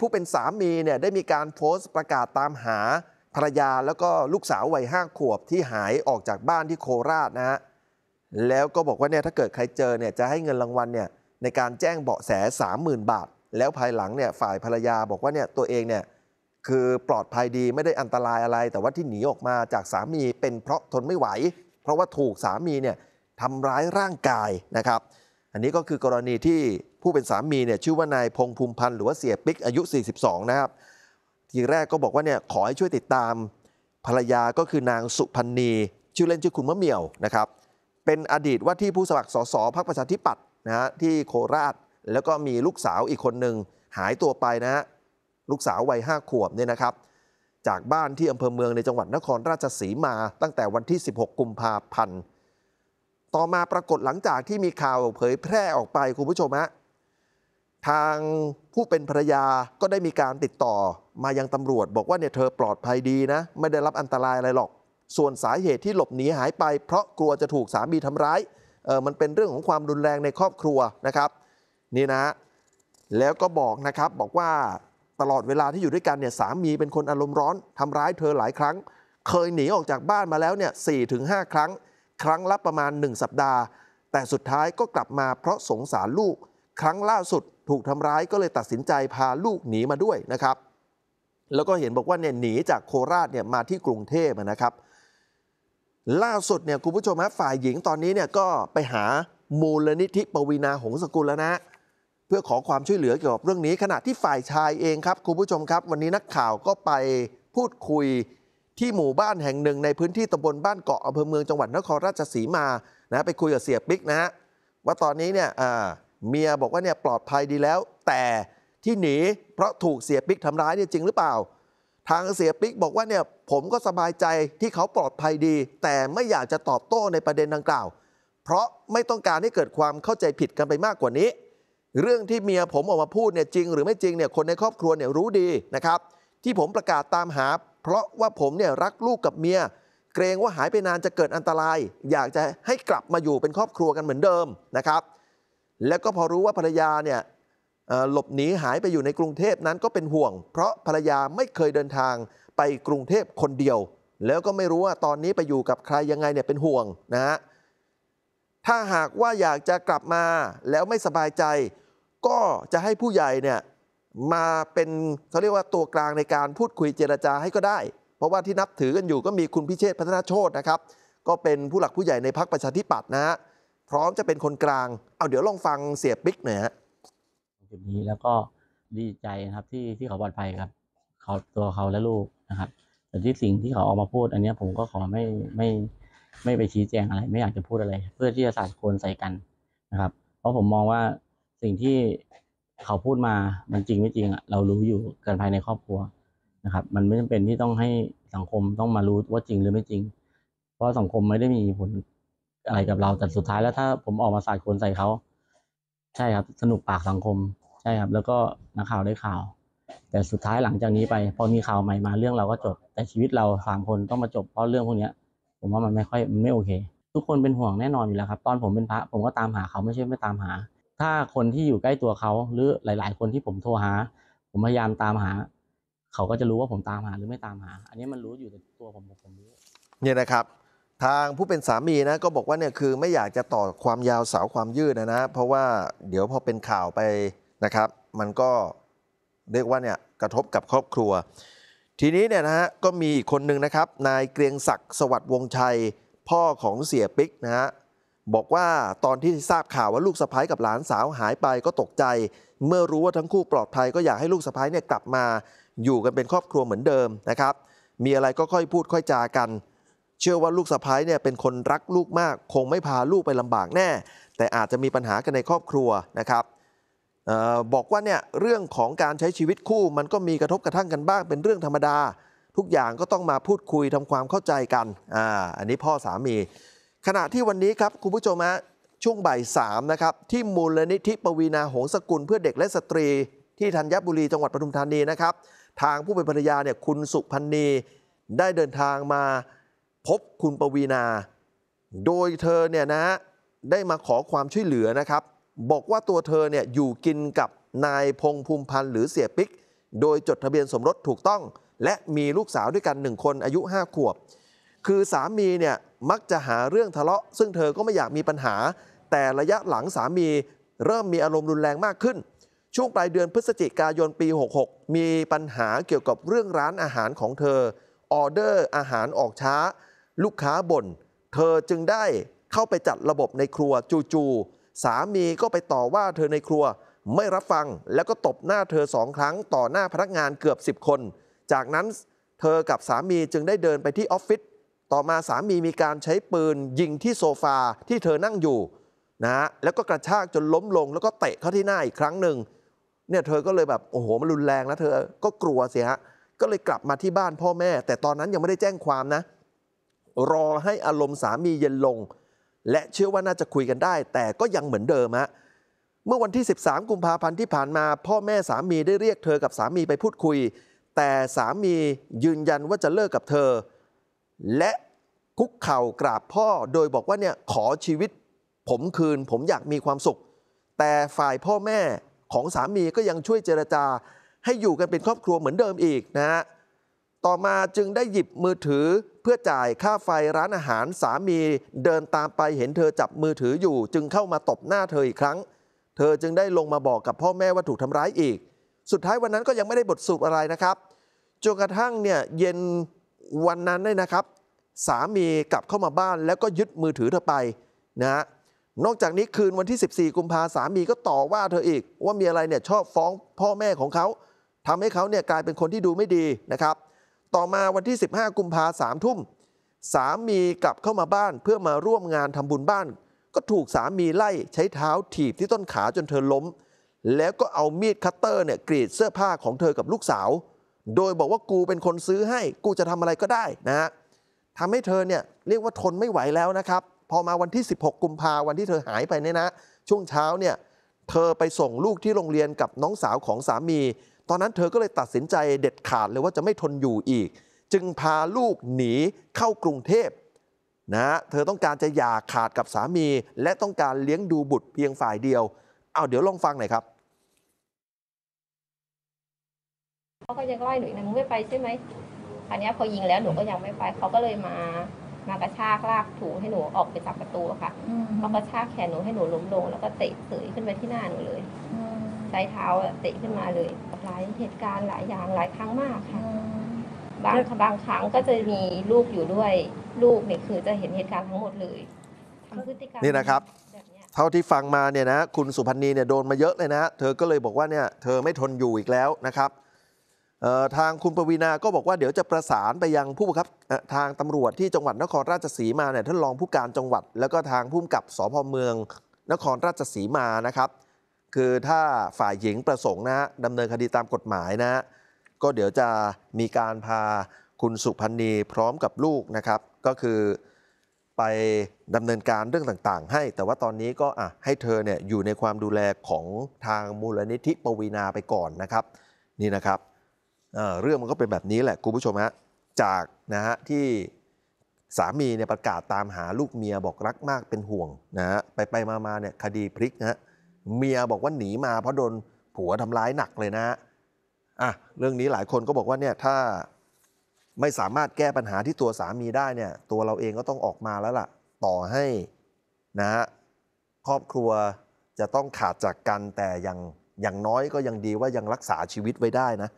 ผู้เป็นสามีเนี่ยได้มีการโพสต์ ประกาศตามหาภรรยาแล้วก็ลูกสาววัยห้าขวบที่หายออกจากบ้านที่โคราชนะฮะแล้วก็บอกว่าเนี่ยถ้าเกิดใครเจอเนี่ยจะให้เงินรางวัลเนี่ยในการแจ้งเบาะแส 30,000 บาท แล้วภายหลังเนี่ยฝ่ายภรรยาบอกว่าเนี่ยตัวเองเนี่ยคือปลอดภัยดีไม่ได้อันตรายอะไร แต่ว่าที่หนีออกมาจากสามี เป็นเพราะทนไม่ไหว เพราะว่าถูกสามีเนี่ยทำร้ายร่างกายนะครับอันนี้ก็คือกรณีที่ผู้เป็นสามีเนี่ยชื่อว่านายพงภูมิพันธ์หรือว่าเสียปิ๊ก อายุ 42 นะครับทีแรกก็บอกว่าเนี่ยขอให้ช่วยติดตามภรรยาก็คือนางสุพันณีชื่อเล่นชื่อคุณมะเหมี่ยวนะครับเป็นอดีตว่าที่ผู้สมัครสสพรรคประชาธิปัตย์นะฮะที่โคราชแล้วก็มีลูกสาวอีกคนหนึ่ง หายตัวไปนะฮะลูกสาววัยห้าขวบเนี่ยนะครับ จากบ้านที่อำเภอเมืองในจังหวัดนครราชสีมาตั้งแต่วันที่ 16 กุมภาพันธ์ต่อมาปรากฏหลังจากที่มีข่าวเผยแพร่ออกไปคุณผู้ชมฮะทางผู้เป็นภรรยาก็ได้มีการติดต่อมายังตำรวจบอกว่าเนี่ย เธอปลอดภัยดีนะ ไม่ได้รับอันตรายอะไรหรอก ส่วนสาเหตุที่หลบหนีหายไปเพราะกลัวจะถูกสามีทำร้ายเออมันเป็นเรื่องของความรุนแรงในครอบครัวนะครับ นี่นะ แล้วก็บอกนะครับบอกว่าตลอดเวลาที่อยู่ด้วยกันเนี่ยสามีเป็นคนอารมณ์ร้อนทำร้าย เธอหลายครั้ง เคยหนีออกจากบ้านมาแล้วเนี่ยสี่ถึงห้าครั้งครั้งละประมาณ 1 สัปดาห์ แต่สุดท้ายก็กลับมาเพราะสงสารลูก ครั้งล่าสุดถูกทำร้ายก็เลยตัดสินใจพาลูกหนีมาด้วยนะครับ แล้วก็เห็นบอกว่าเนี่ยหนีจากโคราชเนี่ยมาที่กรุงเทพนะครับ ล่าสุดเนี่ยคุณผู้ชมฮะฝ่ายหญิงตอนนี้เนี่ยก็ไปหา มูลนิธิปวีนาหงสกุลแล้วนะ เพื่อขอความช่วยเหลือเกี่ยวกับเรื่องนี้ขณะที่ฝ่ายชายเองครับคุณผู้ชมครับ วันนี้นักข่าวก็ไปพูดคุยที่หมู่บ้านแห่งหนึ่งในพื้นที่ตำบลบ้านเกาะอำเภอเมืองจังหวัดนครราชสีมา นะไปคุยกับเสียปิ๊กนะฮะว่าตอนนี้เนี่ยเมียบอกว่าเนี่ยปลอดภัยดีแล้ว แต่ที่หนีเพราะถูกเสียปิ๊กทำร้ายเนี่ยจริงหรือเปล่า ทางเสียปิ๊กบอกว่าเนี่ยผมก็สบายใจที่เขาปลอดภัยดี แต่ไม่อยากจะตอบโต้ในประเด็นดังกล่าว เพราะไม่ต้องการให้เกิดความเข้าใจผิดกันไปมากกว่านี้ เรื่องที่เมียผมออกมาพูดเนี่ยจริงหรือไม่จริงเนี่ยคนในครอบครัวเนี่ยรู้ดีนะครับที่ผมประกาศตามหาเพราะว่าผมเนี่ยรักลูกกับเมียเกรงว่าหายไปนานจะเกิดอันตราย อยากจะให้กลับมาอยู่เป็นครอบครัวกันเหมือนเดิมนะครับ แล้วก็พอรู้ว่าภรรยาเนี่ยหลบหนีหายไปอยู่ในกรุงเทพนั้นก็เป็นห่วง เพราะภรรยาไม่เคยเดินทางไปกรุงเทพคนเดียว แล้วก็ไม่รู้ว่าตอนนี้ไปอยู่กับใครยังไงเนี่ยเป็นห่วงนะฮะถ้าหากว่าอยากจะกลับมาแล้วไม่สบายใจ ก็จะให้ผู้ใหญ่เนี่ยมาเป็นเขาเรียกว่าตัวกลางในการพูดคุยเจรจาให้ก็ได้ เพราะว่าที่นับถือกันอยู่ก็มีคุณพิเชษพัฒนาโชตนะครับ ก็เป็นผู้หลักผู้ใหญ่ในพักประชาธิปัตย์นะฮะพร้อมจะเป็นคนกลางเอาเดี๋ยวลองฟังเสียบิ๊กหน่อยฮะจุดนี้แล้วก็ดีใจนะครับที่ที่เขาปลอดภัยครับเขาตัวเขาและลูกนะครับแต่ที่สิ่งที่เขาออกมาพูดอันนี้ผมก็ขอไม่ไม่ไม่ไปชี้แจงอะไร ไม่อยากจะพูดอะไร เพื่อที่จะสาดโคนใส่กันนะครับ เพราะผมมองว่าสิ่งที่เขาพูดมา มันจริงไม่จริงอ่ะเรารู้อยู่กันภายในครอบครัวนะครับ มันไม่จำเป็นที่ต้องให้สังคมต้องมารู้ว่าจริงหรือไม่จริง เพราะสังคมไม่ได้มีผลอะไรกับเราแต่สุดท้ายแล้วถ้าผมออกมาสาดคนใส่เขาใช่ครับ สนุกปากสังคม ใช่ครับ แล้วก็นักข่าวได้ข่าว แต่สุดท้ายหลังจากนี้ไปพอมีข่าวใหม่มาเรื่องเราก็จบแต่ชีวิตเราสามคนต้องมาจบเพราะเรื่องพวกนี้ผมว่ามันไม่ค่อยไม่โอเค ทุกคนเป็นห่วงแน่นอนอยู่แล้วครับ ตอนผมเป็นพระผมก็ตามหาเขาไม่ใช่ไม่ตามหาถ้าคนที่อยู่ใกล้ตัวเขาหรือหลายๆคนที่ผมโทรหา ผมพยายามตามหา เขาก็จะรู้ว่าผมตามหาหรือไม่ตามหา อันนี้มันรู้อยู่ในตัวผมผมรู้เนี่ยนะครับ ทางผู้เป็นสามีนะก็บอกว่าเนี่ยคือไม่อยากจะต่อความยาวสาวความยืดนะนะเพราะว่าเดี๋ยวพอเป็นข่าวไปนะครับ มันก็เรียกว่าเนี่ยกระทบกับครอบครัว ทีนี้เนี่ยนะฮะก็มีอีกคนหนึ่งนะครับ นายเกรียงศักดิ์สวัสดิ์วงชัย พ่อของเสียปิ๊กนะฮะบอกว่าตอนที่ทราบข่าวว่าลูกสะพ้ายกับหลานสาวหายไปก็ตกใจ เมื่อรู้ว่าทั้งคู่ปลอดภัยก็อยากให้ลูกสะพ้ายเนี่ยกลับมาอยู่กันเป็นครอบครัวเหมือนเดิมนะครับ มีอะไรก็ค่อยพูดค่อยจากัน เชื่อว่าลูกสะพ้ายเนี่ยเป็นคนรักลูกมากคงไม่พาลูกไปลำบากแน่แต่อาจจะมีปัญหากันในครอบครัวนะครับออบอกว่าเนี่ยเรื่องของการใช้ชีวิตคู่มันก็มีกระทบกระทั่งกันบ้างเป็นเรื่องธรรมดา ทุกอย่างก็ต้องมาพูดคุยทำความเข้าใจกันอ่าอันนี้พ่อสามีขณะที่วันนี้ครับ คุณผู้ชมฮะช่วงบ่ายสามนะครับที่มูลนิธิปวีนาหงสกุลเพื่อเด็กและสตรีที่ธัญบุรีจังหวัดปทุมธานีนะครับทางผู้เป็นภรรยาเนี่ยคุณสุพันธนีได้เดินทางมาพบคุณปวีนาโดยเธอเนี่ยนะได้มาขอความช่วยเหลือนะครับ บอกว่าตัวเธอเนี่ยอยู่กินกับนาย พงภูมิพันธ์หรือเสียปิ๊ก โดยจดทะเบียนสมรสถูกต้อง และมีลูกสาวด้วยกันหนึ่งคน อายุ 5 ขวบคือสามีเนี่ยมักจะหาเรื่องทะเลาะซึ่งเธอก็ไม่อยากมีปัญหา แต่ระยะหลังสามีเริ่มมีอารมณ์รุนแรงมากขึ้น ช่วงปลายเดือนพฤศจิกายนปี 66 มีปัญหาเกี่ยวกับเรื่องร้านอาหารของเธอ ออเดอร์อาหารออกช้า ลูกค้าบน่น เธอจึงได้เข้าไปจัดระบบในครัวจู่ๆสามีก็ไปต่อว่าเธอในครัวไม่รับฟังแล้วก็ตบหน้าเธอสองครั้งต่อหน้าพนักงานเกือบ 10 คน จากนั้นเธอกับสามีจึงได้เดินไปที่ออฟฟิศต่อมาสามีมีการใช้ปืนยิงที่โซฟาที่เธอนั่งอยู่นะแล้วก็กระชากจนล้มลงแล้วก็เตะเข้าที่หน้าอีกครั้งหนึ่งเนี่ยเธอก็เลยแบบโอ้โหมันรุนแรงนะเธอก็กลัวสิฮะก็เลยกลับมาที่บ้านพ่อแม่แต่ตอนนั้นยังไม่ได้แจ้งความนะ รอให้อารมณ์สามีเย็นลง และเชื่อว่าน่าจะคุยกันได้แต่ก็ยังเหมือนเดิมฮะเมื่อวันที่ 13กุมภาพันธ์ที่ผ่านมา พ่อแม่สามีได้เรียกเธอกับสามีไปพูดคุย แต่สามียืนยันว่าจะเลิกกับเธอและคุกเข่ากราบพ่อโดยบอกว่าเนี่ยขอชีวิตผมคืน ผมอยากมีความสุข แต่ฝ่ายพ่อแม่ของสามีก็ยังช่วยเจรจาให้อยู่กันเป็นครอบครัวเหมือนเดิมอีกนะฮะต่อมาจึงได้หยิบมือถือเพื่อจ่ายค่าไฟร้านอาหารสามี เดินตามไปเห็นเธอจับมือถืออยู่ จึงเข้ามาตบหน้าเธออีกครั้ง เธอจึงได้ลงมาบอกกับพ่อแม่ว่าถูกทำร้ายอีก สุดท้ายวันนั้นก็ยังไม่ได้บทสรุปอะไรนะครับจนกระทั่งเนี่ยเย็นวันนั้นเนี่ยนะครับสามีกลับเข้ามาบ้านแล้วก็ยึดมือถือเธอไปนะฮะนอกจากนี้คืนวันที่ 14 กุมภาสามีก็ต่อว่าเธออีก ว่ามีอะไรเนี่ยชอบฟ้องพ่อแม่ของเขาทำให้เขาเนี่ยกลายเป็นคนที่ดูไม่ดีนะครับ ต่อมาวันที่ 15 กุมภาสามทุ่มสามีกลับเข้ามาบ้านเพื่อมาร่วมงานทำบุญบ้าน ก็ถูกสามีไล่ใช้เท้าถีบที่ต้นขาจนเธอล้มแล้วก็เอามีดคัตเตอร์เนี่ยกรีดเสื้อผ้าของเธอกับลูกสาวโดยบอกว่ากูเป็นคนซื้อให้กูจะทำอะไรก็ได้นะฮะทำให้เธอเนี่ยเรียกว่าทนไม่ไหวแล้วนะครับ พอมาวันที่ 16 กุมภาวันที่เธอหายไปเนี่ยนะ ช่วงเช้า เนี่ย เธอไปส่งลูกที่โรงเรียนกับน้องสาวของสามี ตอนนั้นเธอก็เลยตัดสินใจเด็ดขาดเลยว่าจะไม่ทนอยู่อีก จึงพาลูกหนีเข้ากรุงเทพนะเธอต้องการจะหย่าขาดกับสามี และต้องการเลี้ยงดูบุตรเพียงฝ่ายเดียวเอาเดี๋ยวลองฟังหน่อยครับเขาก็ยังไล่หนูอีกนะมึงไม่ไปใช่ไหมคราวนี้พอยิงแล้วหนูก็ยังไม่ไปเขาก็เลยมา มากระชากลากถูให้หนูออกไปจากประตูค่ะเขากระชากแขนหนูให้หนูล้มลง แล้วก็เตะเสยขึ้นไปที่หน้าหนูเลยใช้เท้าเตะขึ้นมาเลยหลายเหตุการณ์หลายอย่างหลายครั้งมากค่ะบางบางครั้งก็จะมีลูกอยู่ด้วยลูกเนี่ยคือจะเห็นเหตุการณ์ทั้งหมดเลยทำพฤติกรรมนี่นะครับ เท่าที่ฟังมาเนี่ยนะคุณสุพันนีเนี่ยโดนมาเยอะเลยนะ เธอก็เลยบอกว่าเนี่ยเธอไม่ทนอยู่อีกแล้วนะครับทางคุณปวีนาก็บอกว่าเดี๋ยวจะประสานไปยังผู้บังคับทางตำรวจที่จังหวัดนครราชสีมาเนี่ยท่านรองผู้การจังหวัด แล้วก็ทางผู้กับสพเมือง นครราชสีมานะครับ คือถ้าฝ่ายหญิงประสงค์นะดำเนินคดีตามกฎหมายนะก็เดี๋ยวจะมีการพาคุณสุพันนีพร้อมกับลูกนะครับ ก็คือไปดำเนินการเรื่องต่าง ๆ ให้แต่ว่าตอนนี้ก็อ่ะให้เธอเนี่ยอยู่ในความดูแลของทางมูลนิธิปวีนาไปก่อนนะครับ นี่นะครับเรื่องมันก็เป็นแบบนี้แหละคุณผู้ชมฮะจากนะฮะที่สามีเนี่ยประกาศตามหาลูกเมียบอกรักมากเป็นห่วงนะฮะไปไปมามาเนี่ยคดีพลิกนะฮะเมียบอกว่าหนีมาเพราะโดนผัวทำร้ายหนักเลยนะฮะอ่ะเรื่องนี้หลายคนก็บอกว่าเนี่ยถ้าไม่สามารถแก้ปัญหาที่ตัวสามีได้เนี่ยตัวเราเองก็ต้องออกมาแล้วล่ะต่อให้นะฮะครอบครัวจะต้องขาดจากกันแต่อย่างอย่างน้อยก็ยังดีว่ายังรักษาชีวิตไว้ได้นะ